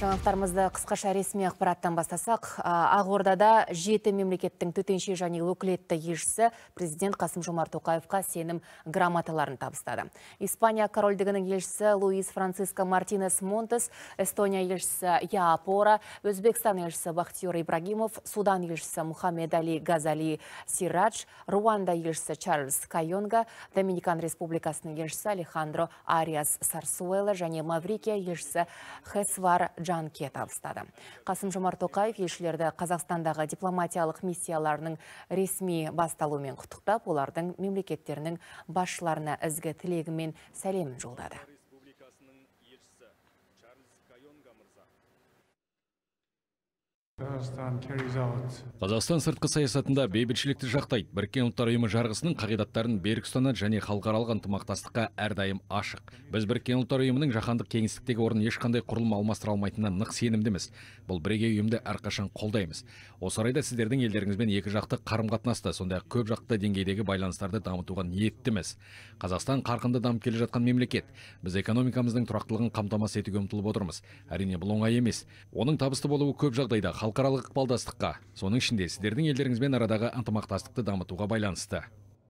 жаңалықтарымызды қысқаша ресми ақпараттан бастасақ ақордада жеті мемлекеттің төтенше және өкілетті елшісі президент қасым жомарт тоқаевқа сенім грамоталарын табыстады испания корольдігінің елшісі луис франциско мартинес монтес эстония елшісі яапора өзбекстан елшісі Бахтиор ибрагимов судан елшісі мұхаммед Али газали сирадж руанда елшісі чарльз кайонга доминикан республикасының елшісі алехандро ариас сарсуэла және маврикия елшісі хесвар ке табыстады. Қасым Жомарт Тоқаев елшілерді Қазақстандағы дипломатиялық миссияларының ресми басталуымен құттықтап, олардың мемлекеттерінің басшыларына ізгі тілегімен сәлемін жолдады қазақстан сыртқы саясатында бейбітшілікті жақтайды біріккен ұлттар ұйымы жарғысының қағидаттарын берік ұстанады және халықаралық ынтымақтастыққа әрдайым ашық біз біріккен ұлттар ұйымының жаһандық кеңістіктегі орнын ешқандай құрылым алмастыра алмайтынына нық сенімдіміз бұл бірегей ұйымды әрқашан қолдаймыз осы орайда сіздердің елдеріңізбен екіжақты қарым қатынасты сондай ақ көпжақты деңгейдегі байланыстарды дамытуға ниеттіміз қазақстан қарқынды дамып келе жатқан мемлекет біз экономикамыздың тұрақтылығын қамтамасыз етуге ұмтылып отырмыз әрине бұл оңай емес оның табысты болуы көп жағдайда халықаралық халықаралық ықпалдастыққа соның ішінде сіздердің елдеріңізбен арадағы ынтымақтастықты дамытуға байланысты